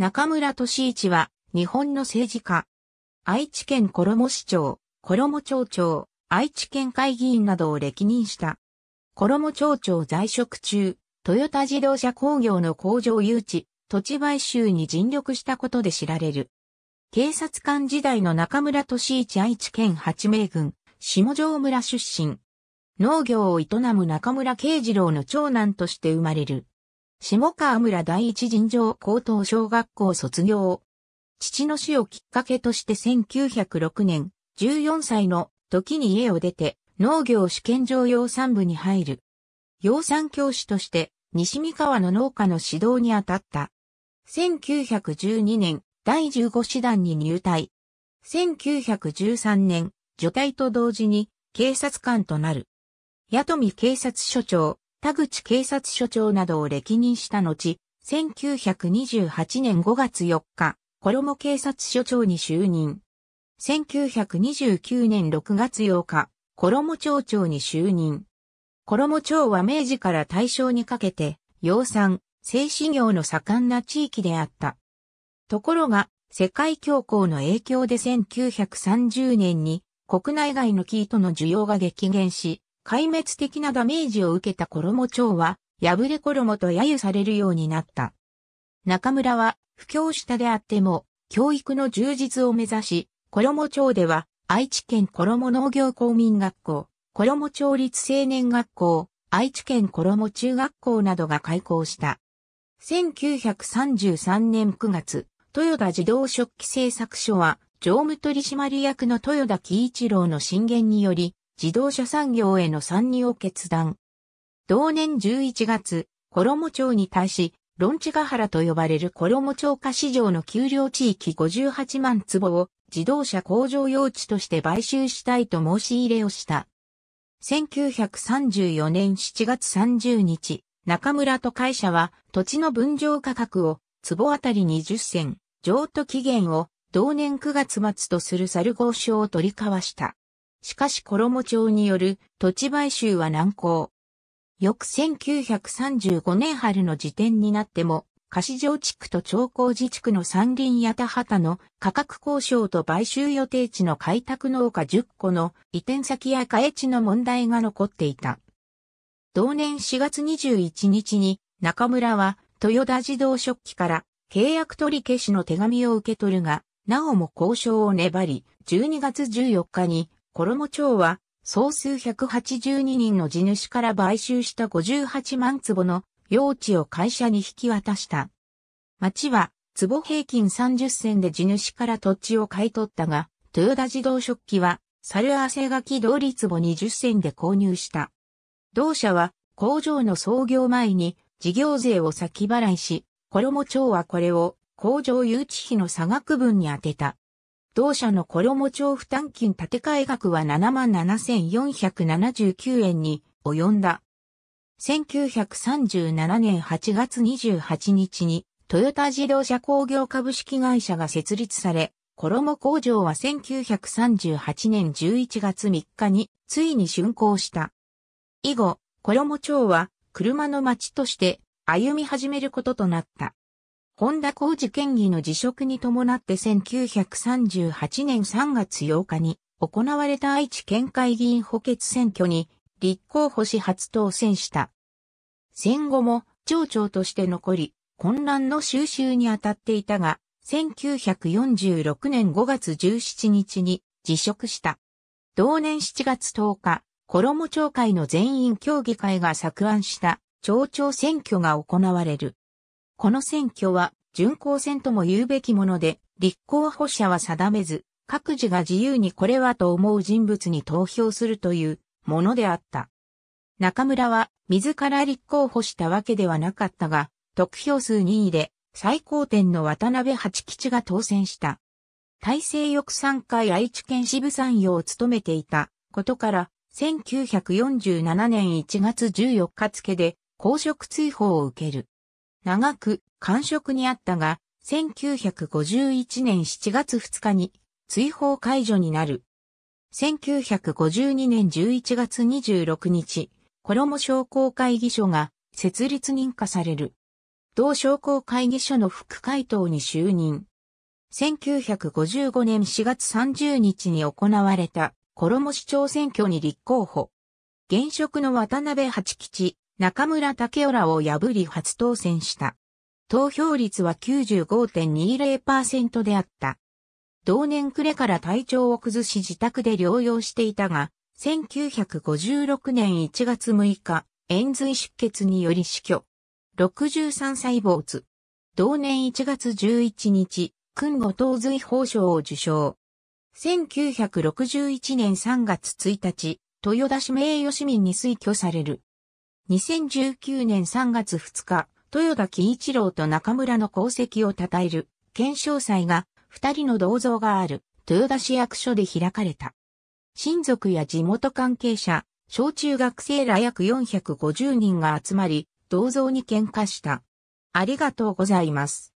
中村俊一は、日本の政治家。愛知県衣市長、衣町長、愛知県会議員などを歴任した。衣町長在職中、トヨタ自動車工業の工場誘致、土地買収に尽力したことで知られる。警察官時代の中村俊一愛知県八名郡、下条村出身。農業を営む中村慶次郎の長男として生まれる。下川村第一尋常高等小学校卒業。父の死をきっかけとして1906年、14歳の時に家を出て農業試験場養蚕部に入る。養蚕教師として西三河の農家の指導に当たった。1912年、第15師団に入隊。1913年、除隊と同時に警察官となる。八富警察署長、田口警察署長などを歴任した後、1928年5月4日、衣警察署長に就任。1929年6月8日、衣町長に就任。衣町は明治から大正にかけて、養蚕、製紙業の盛んな地域であった。ところが、世界恐慌の影響で1930年に国内外のー糸の需要が激減し、壊滅的なダメージを受けた衣町は、破れ衣と揶揄されるようになった。中村は、不教下であっても、教育の充実を目指し、衣町では、愛知県衣農業公民学校、衣町立青年学校、愛知県衣中学校などが開校した。1933年9月、豊田自動食器製作所は、常務取締役の豊田喜一郎の進言により、自動車産業への参入を決断。同年11月、衣町に対し、ロチガヶ原と呼ばれる衣町下市場の丘陵地域58万坪を自動車工場用地として買収したいと申し入れをした。1934年7月30日、中村と会社は土地の分譲価格を坪あたり20銭、譲渡期限を同年9月末とする猿号書を取り交わした。しかし衣町による土地買収は難航。翌1935年春の時点になっても、子城地区と長江自治区の山林や田畑の価格交渉と買収予定地の開拓農家10個の移転先や加え地の問題が残っていた。同年4月21日に中村は豊田自動食器から契約取り消しの手紙を受け取るが、なおも交渉を粘り、12月14日に衣町は、総数182人の地主から買収した58万坪の用地を会社に引き渡した。町は、坪平均30銭で地主から土地を買い取ったが、豊田自動食器は、猿汗き通り坪20銭で購入した。同社は、工場の創業前に、事業税を先払いし、衣町はこれを工場誘致費の差額分に充てた。同社の衣町負担金建て替え額は77,479円に及んだ。1937年8月28日に、トヨタ自動車工業株式会社が設立され、衣工場は1938年11月3日についに竣工した。以後、衣町は車の町として歩み始めることとなった。本田浩二県議の辞職に伴って1938年3月8日に行われた愛知県会議員補欠選挙に立候補し初当選した。戦後も町長として残り、混乱の収集に当たっていたが、1946年5月17日に辞職した。同年7月10日、衣町会の全員協議会が作案した町長選挙が行われる。この選挙は巡航選とも言うべきもので、立候補者は定めず、各自が自由にこれはと思う人物に投票するというものであった。中村は自ら立候補したわけではなかったが、得票数2位で最高点の渡辺八吉が当選した。大西翼3会愛知県支部参与を務めていたことから、1947年1月14日付で公職追放を受ける。長く官職にあったが、1951年7月2日に追放解除になる。1952年11月26日、衣商工会議所が設立認可される。同商工会議所の副会頭に就任。1955年4月30日に行われた衣市長選挙に立候補。現職の渡辺八吉、中村武雄らを破り初当選した。投票率は95.20%であった。同年暮れから体調を崩し自宅で療養していたが、1956年1月6日、延髄出血により死去。63歳没。同年1月11日、訓後頭髄法賞を受賞。1961年3月1日、豊田市名誉市民に推挙される。2019年3月2日、豊田喜一郎と中村の功績を称える、検証祭が、二人の銅像がある、豊田市役所で開かれた。親族や地元関係者、小中学生ら約450人が集まり、銅像に喧嘩した。ありがとうございます。